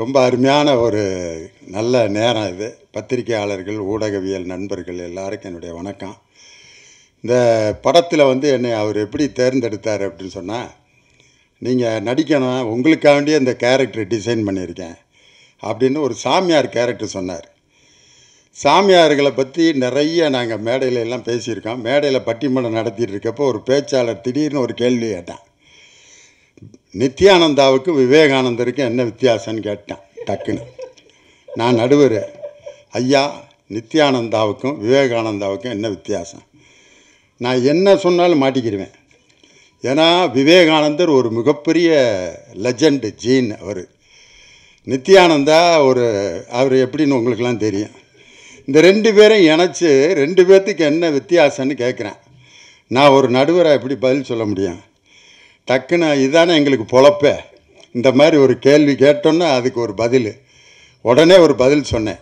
ரொம்ப அருமையான ஒரு நல்ல நேரம் இது பத்திரிகையாளர்கள் ஊடகவியல் நண்பர்கள் எல்லாருக்கும் என்னுடைய வணக்கம் இந்த படத்தில் வந்து என்னை அவர் எப்படி தேர்ந்தெடுத்தார் அப்படின்னு சொன்னால் நீங்கள் நடிக்கணும் உங்களுக்காண்டியே இந்த கேரக்டர் டிசைன் பண்ணியிருக்கேன் அப்படின்னு ஒரு சாமியார் கேரக்டர் சொன்னார் சாமியார்களை பற்றி நிறைய நாங்கள் மேடையில எல்லாம் பேசியிருக்கோம் மேடையில் பட்டிமன்றம் நடத்திட்டு இருக்கப்போ ஒரு பேச்சாளர் திடீர்னு ஒரு கேள்வி கேட்டேன் நித்யானந்தாவுக்கும் விவேகானந்தருக்கும் என்ன வித்தியாசம்னு கேட்டேன் டக்குன்னு நான் நடுவர் ஐயா நித்யானந்தாவுக்கும் விவேகானந்தாவுக்கும் என்ன வித்தியாசம் நான் என்ன சொன்னாலும் மாட்டிக்கிடுவேன் ஏன்னா விவேகானந்தர் ஒரு மிகப்பெரிய லெஜண்ட் ஜீன் அவர் நித்யானந்தா ஒரு அவர் எப்படின்னு உங்களுக்கெல்லாம் தெரியும் இந்த ரெண்டு பேரும் இணைச்சி ரெண்டு பேர்த்துக்கு என்ன வித்தியாசம்னு கேட்குறேன் நான் ஒரு நடுவராக எப்படி பதில் சொல்ல முடியும் டக்குன்னு இதானே எங்களுக்கு பொழப்பே இந்த மாதிரி ஒரு கேள்வி கேட்டோன்னா அதுக்கு ஒரு பதில் உடனே ஒரு பதில் சொன்னேன்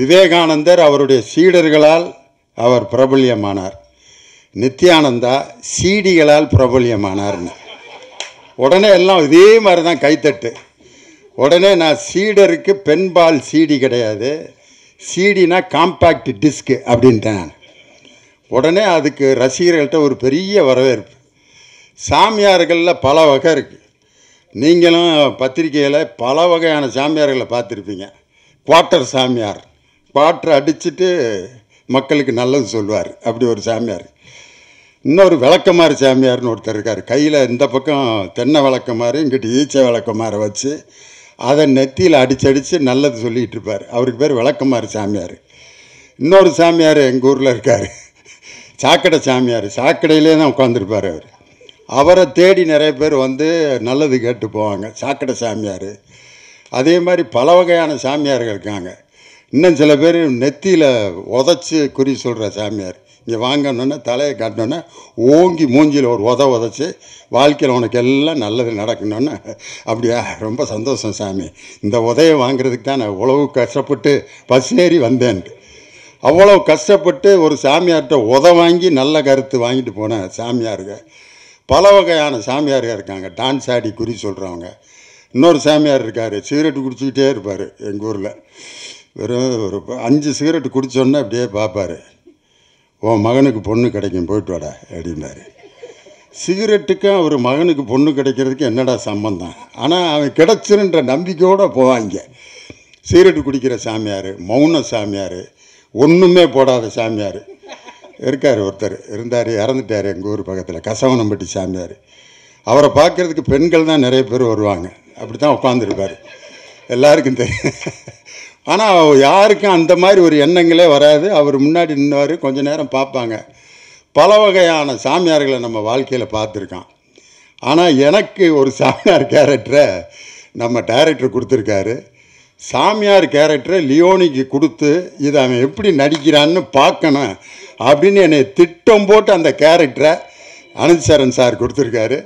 விவேகானந்தர் அவருடைய சீடர்களால் அவர் பிரபல்யமானார் நித்யானந்தா சீடிகளால் பிரபல்யமானார்னு உடனே எல்லாம் இதே மாதிரி தான் கைத்தட்டு உடனே நான் சீடருக்கு பெண்பால் சீடி கிடையாது சீடினா காம்பேக்ட் டிஸ்க்கு அப்படின்ட்டேன் நான் உடனே அதுக்கு ரசிகர்கள்ட்ட ஒரு பெரிய வரவேற்பு சாமியார்களில் பல வகை இருக்குது நீங்களும் பத்திரிகையில் பல வகையான சாமியார்களை பார்த்துருப்பீங்க குவார்ட்டர் சாமியார் குவார்ட்டர் அடிச்சுட்டு மக்களுக்கு நல்லது சொல்லுவார் அப்படி ஒரு சாமியார் இன்னொரு விளக்கமாறு சாமியார்னு ஒருத்தர் இருக்கார் கையில் இந்த பக்கம் தென்னை விளக்கமாறு இங்கிட்டு ஈச்சை விளக்கமாறு வச்சு அதை நெத்தியில் அடிச்சு அடித்து நல்லது சொல்லிகிட்டு இருப்பார் அவருக்கு பேர் விளக்கமாறு சாமியார் இன்னொரு சாமியார் எங்கள் ஊரில் இருக்கார் சாக்கடை சாமியார் சாக்கடையிலே தான் உட்காந்துருப்பார் அவர் அவரை தேடி நிறைய பேர் வந்து நல்லது கேட்டு போவாங்க சாக்கடை சாமியார் அதே மாதிரி பல வகையான சாமியார்கள் இருக்காங்க இன்னும் சில பேர் நெத்தியில் உதச்சி குறி சொல்கிற சாமியார் இங்கே வாங்கணுன்னா தலையை காட்டினோன்னே ஓங்கி மூஞ்சியில் ஒரு உத உதச்சி வாழ்க்கையில் உனக்கு எல்லாம் நல்லது நடக்கணும்னு அப்படியா ரொம்ப சந்தோஷம் சாமி இந்த உதையை வாங்குறதுக்கு தான் நான் உழவு கஷ்டப்பட்டு பஸ் ஏறி வந்தேன்ட்டு அவ்வளோ கஷ்டப்பட்டு ஒரு சாமியார்கிட்ட உத வாங்கி நல்ல கருத்து வாங்கிட்டு போனேன் சாமியாருக்கு பல வகையான சாமியார்கள் இருக்காங்க டான்ஸ் ஆடி குறி சொல்கிறவங்க இன்னொரு சாமியார் இருக்கார் சிகரெட்டு குடிச்சிக்கிட்டே இருப்பார் எங்கள் ஊரில் வெறும் ஒரு அஞ்சு சிகரெட்டு குடித்தோன்னே அப்படியே பார்ப்பார் உன் மகனுக்கு பொண்ணு கிடைக்கும் போயிட்டு வாடா அப்படின்னார் சிகரெட்டுக்கும் அவர் மகனுக்கு பொண்ணு கிடைக்கிறதுக்கு என்னடா சம்பந்தம் ஆனால் அவன் கிடச்சிருன்ற நம்பிக்கையோடு போவாங்க சிகரெட்டு குடிக்கிற சாமியார் மௌன சாமியார் ஒன்றுமே போடாத சாமியார் இருக்கார் ஒருத்தர் இருந்தார் இறந்துட்டார் எங்கள் ஊர் பக்கத்தில் கசவனம்பட்டி சாமியார் அவரை பார்க்குறதுக்கு பெண்கள் தான் நிறைய பேர் வருவாங்க அப்படி தான் உட்காந்துருப்பார் எல்லாருக்கும் தெரியும் ஆனால் யாருக்கும் அந்த மாதிரி ஒரு எண்ணங்களே வராது அவர் முன்னாடி நின்றுவார் கொஞ்ச நேரம் பார்ப்பாங்க பல வகையான சாமியார்களை நம்ம வாழ்க்கையில் பார்த்துருக்கான் ஆனால் எனக்கு ஒரு சாமியார் கேரக்டரை நம்ம டைரக்டர் கொடுத்துருக்காரு சாமியார் கேரக்டரை லியோனிக்கு கொடுத்து இதை அவன் எப்படி நடிக்கிறான்னு பார்க்கணும் அப்படின்னு என்னை திட்டம் போட்டு அந்த கேரக்டரை அனந்த் சரண் சார் கொடுத்துருக்காரு